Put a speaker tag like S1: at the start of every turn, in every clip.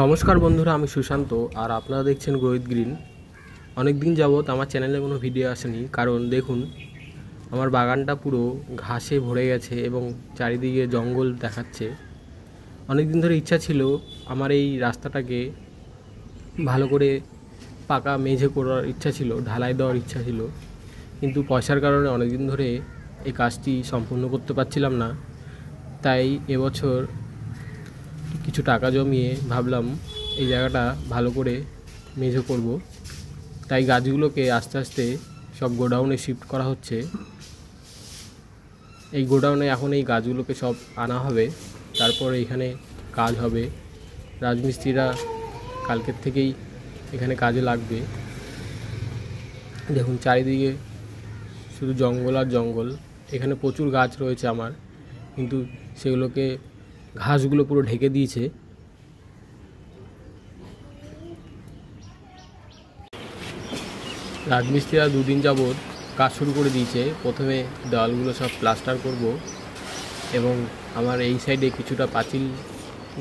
S1: নমস্কার বন্ধুরা আমি সুশান্ত আর আপনারা দেখছেন গোহিত গ্রিন অনেক দিন যাবৎ আমার চ্যানেলে কোনো ভিডিও আসেনি কারণ দেখুন আমার বাগানটা পুরো ঘাসে ভরে গেছে এবং চারিদিকে জঙ্গল দেখাচ্ছে অনেক দিন ধরে ইচ্ছা ছিল আমার এই রাস্তাটাকে ভালো করে পাকা মেঝে করার ইচ্ছা ছিল ঢালাই দেওয়ার ইচ্ছা ছিল কিন্তু পয়সার কারণে অনেক দিন ধরে এই কাজটি সম্পূর্ণ করতে পারছিলাম না তাই এবছর কিছু টাকা জমিয়ে ভাবলাম এই জায়গাটা ভালো করে মেঝে করব তাই গাছগুলোকে আস্তে আস্তে সব গোডাউনে শিফট করা হচ্ছে এই গোডাউনে এখন এই গাছগুলোকে সব আনা হবে তারপর এখানে কাজ হবে রাজমিস্ত্রিরা কালকের থেকেই এখানে কাজে লাগবে দেখুন চারিদিকে শুধু জঙ্গল আর জঙ্গল এখানে প্রচুর গাছ রয়েছে আমার কিন্তু সেগুলোকে ঘাসগুলো পুরো ঢেকে দিয়েছে রাজমিস্ত্রিরা দুদিন যাবৎ কাজ শুরু করে দিয়েছে প্রথমে দেওয়ালগুলো সব প্লাস্টার করব এবং আমার এই সাইডে কিছুটা পাঁচিল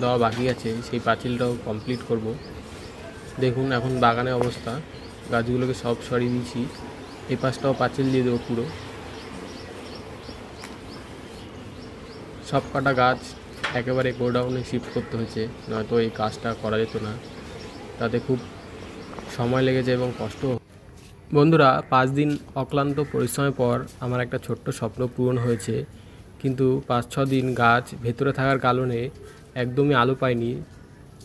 S1: দেওয়া বাকি আছে সেই পাঁচিলটাও কমপ্লিট করব দেখুন এখন বাগানে অবস্থা গাছগুলোকে সব সরিয়ে দিয়েছি এই পাশটাও পাঁচিল দিয়ে দেবো পুরো সব কাটা গাছ একেবারে গোডাউনে শিফট করতে হয়েছে নয়তো এই কাজটা করা যেত না তাতে খুব সময় লেগেছে এবং কষ্ট বন্ধুরা পাঁচ দিন অক্লান্ত পরিশ্রমের পর আমার একটা ছোট্ট স্বপ্ন পূরণ হয়েছে কিন্তু পাঁচ ছ দিন গাছ ভেতরে থাকার কারণে একদমই আলো পায়নি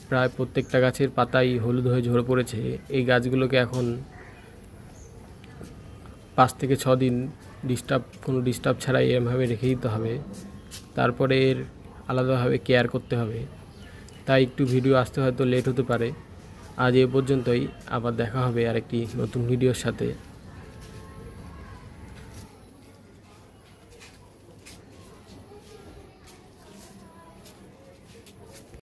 S1: প্রায় প্রত্যেকটা গাছের পাতাই হলুদ হয়ে ঝরে পড়েছে এই গাছগুলোকে এখন পাঁচ থেকে ছ দিন ডিস্টার্ব কোনো ডিস্টার্ব ছাড়াই এরমভাবে রেখে দিতে হবে তারপরে এর আলাদাভাবে কেয়ার করতে হবে তাই একটু ভিডিও আসতে হয়তো লেট হতে পারে আজ এ পর্যন্তই আবার দেখা হবে আরেকটি নতুন ভিডিওর সাথে